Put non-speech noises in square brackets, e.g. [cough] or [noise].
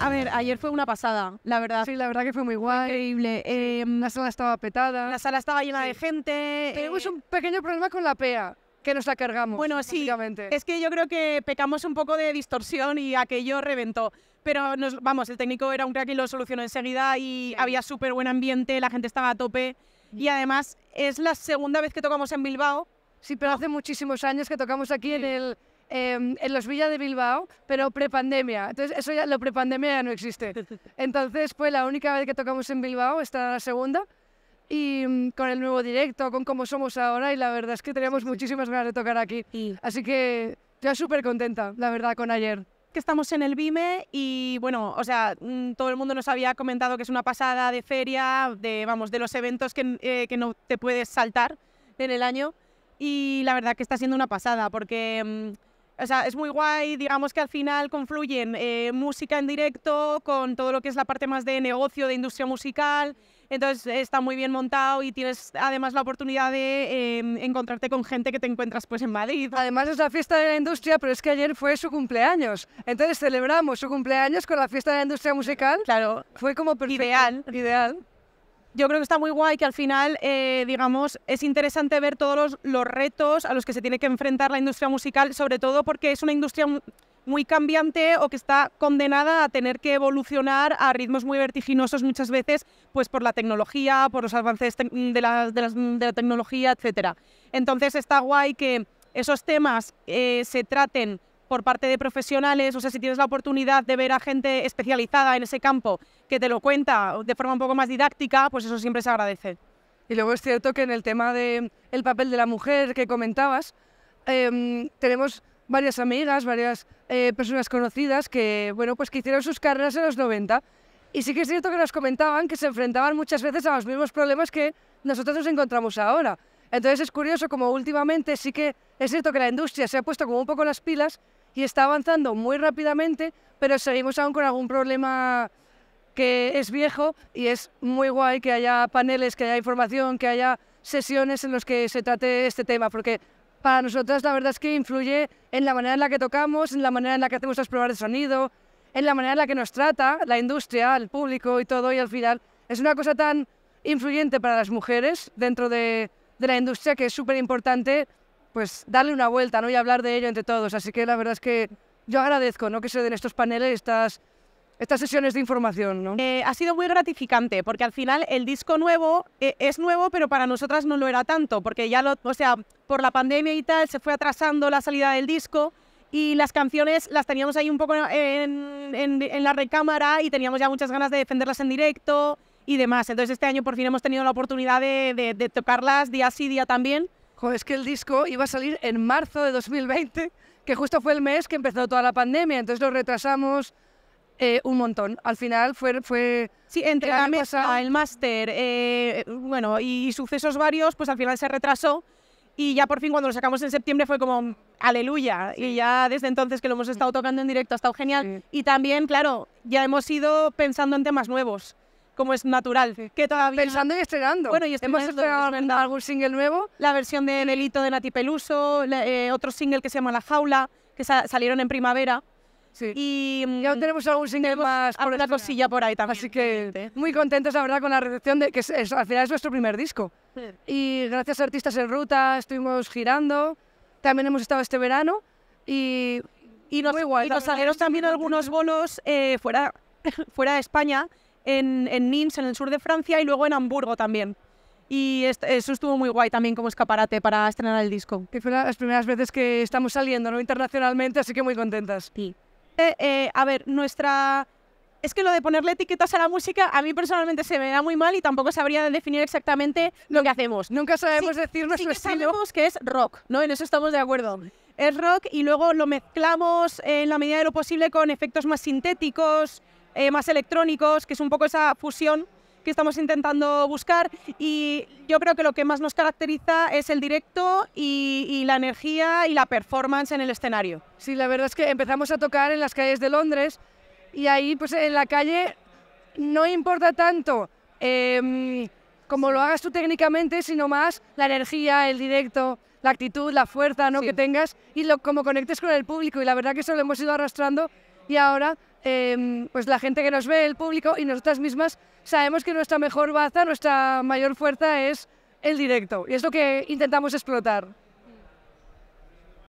A ver, ayer fue una pasada, la verdad. Sí, la verdad que fue muy guay. increíble. Em, la sala estaba petada. La sala estaba llena de gente. Tenemos eh, un pequeño problema con la PEA que nos la cargamos. Bueno, sí, es que yo creo que pecamos un poco de distorsión y aquello reventó. Pero nos, vamos, el técnico era un crack y lo solucionó enseguida y había súper buen ambiente, la gente estaba a tope. Y mm. además es la segunda vez que tocamos en Bilbao. Sí, pero hace muchísimos años que tocamos aquí en el Em, en los villas de Bilbao, pero prepandemia. Entonces, eso ya, lo prepandemia ya no existe. Entonces, fue la única vez que tocamos en Bilbao, esta era la segunda, y mm, con el nuevo directo, con cómo somos ahora, y la verdad es que teníamos muchísimas ganas de tocar aquí. Así que ya súper contenta, la verdad, con ayer que estamos en el BIME y bueno, o sea, mm, todo el mundo nos había comentado que es una pasada de feria, de vamos, de los eventos que, eh, que no te puedes saltar en el año y la verdad que está siendo una pasada porque mm, o sea, es muy guay, digamos que al final confluyen eh, música en directo con todo lo que es la parte más de negocio, de industria musical. Entonces está muy bien montado y tienes además la oportunidad de em, encontrarte con gente que te encuentras pues en Madrid. Además es la fiesta de la industria, pero es que ayer fue su cumpleaños. Entonces celebramos su cumpleaños con la fiesta de la industria musical. Claro. Fue como perfecto. Ideal. Ideal yo creo que está muy guay que al final, eh, digamos, es interesante ver todos los, retos a los que se tiene que enfrentar la industria musical, sobre todo porque es una industria muy cambiante o que está condenada a tener que evolucionar a ritmos muy vertiginosos muchas veces, pues por la tecnología, por los avances de la, tecnología, etc. Entonces está guay que esos temas eh, se traten por parte de profesionales, o sea, si tienes la oportunidad de ver a gente especializada en ese campo que te lo cuenta de forma un poco más didáctica, pues eso siempre se agradece. Y luego es cierto que en el tema del el papel de la mujer que comentabas, em, tenemos varias amigas, varias eh, personas conocidas que, bueno, pues que hicieron sus carreras en los 90 y sí que es cierto que nos comentaban que se enfrentaban muchas veces a los mismos problemas que nosotros nos encontramos ahora. Entonces es curioso como últimamente sí que es cierto que la industria se ha puesto como un poco las pilas y está avanzando muy rápidamente, pero seguimos aún con algún problema que es viejo y es muy guay que haya paneles, que haya información, que haya sesiones en las que se trate este tema, porque para nosotras la verdad es que influye en la manera en la que tocamos, en la manera en la que hacemos las pruebas de sonido, en la manera en la que nos trata la industria, el público y todo, y al final es una cosa tan influyente para las mujeres dentro de, de la industria que es súper importante pues darle una vuelta ¿no? y hablar de ello entre todos. Así que la verdad es que yo agradezco ¿no? que se den estos paneles, estas, estas sesiones de información. Eh, ha sido muy gratificante porque al final el disco nuevo eh, es nuevo, pero para nosotras no lo era tanto, porque ya lo, o sea, por la pandemia y tal se fue atrasando la salida del disco. Y las canciones las teníamos ahí un poco en, la recámara y teníamos ya muchas ganas de defenderlas en directo y demás. Entonces este año por fin hemos tenido la oportunidad de, de tocarlas día sí, día también Joder, es que el disco iba a salir en marzo de 2020, que justo fue el mes que empezó toda la pandemia, entonces lo retrasamos eh, un montón. Al final fue... fue sí, entre la el máster, eh, bueno, y, sucesos varios, pues al final se retrasó y ya por fin cuando lo sacamos en septiembre fue como aleluya y ya desde entonces que lo hemos estado tocando en directo ha estado genial y también claro ya hemos ido pensando en temas nuevos como es natural. Que todavía... Pensando y estrenando. Bueno, y hemos estrenado algún single nuevo. La versión de Nelito de Nati Peluso, eh, otro single que se llama La Jaula, que salieron en primavera. Sí. Y mm, ya tenemos algún single más por cosilla por ahí también. Así que muy contentos, la verdad, con la recepción de que es, al final es nuestro primer disco. Sí. Hmm. Y gracias a Artistas en Ruta estuvimos girando. También hemos estado este verano y, nos, salieron también algunos bolos eh, fuera, [laughs] fuera de España en, en en el sur de Francia, y luego en Hamburgo también. Y eso estuvo muy guay también como escaparate para estrenar el disco. Que fue las primeras veces que estamos saliendo ¿no? internacionalmente, así que muy contentas. Sí. Eh, eh, a ver, nuestra... Es que lo de ponerle etiquetas a la música a mí personalmente se me da muy mal y tampoco sabría definir exactamente lo que hacemos. Nunca sabemos decirnos decir nuestro que estilo. Sabemos que es rock, ¿no? En eso estamos de acuerdo. Es rock y luego lo mezclamos en la medida de lo posible con efectos más sintéticos, eh, más electrónicos, que es un poco esa fusión que estamos intentando buscar y yo creo que lo que más nos caracteriza es el directo y, la energía y la performance en el escenario. Sí, la verdad es que empezamos a tocar en las calles de Londres y ahí pues en la calle no importa tanto em, como lo hagas tú técnicamente, sino más la energía, el directo, la actitud, la fuerza ¿no? que tengas y lo, como conectes con el público y la verdad que eso lo hemos ido arrastrando y ahora Em, pues la gente que nos ve, el público y nosotras mismas sabemos que nuestra mejor baza, nuestra mayor fuerza es el directo y es lo que intentamos explotar.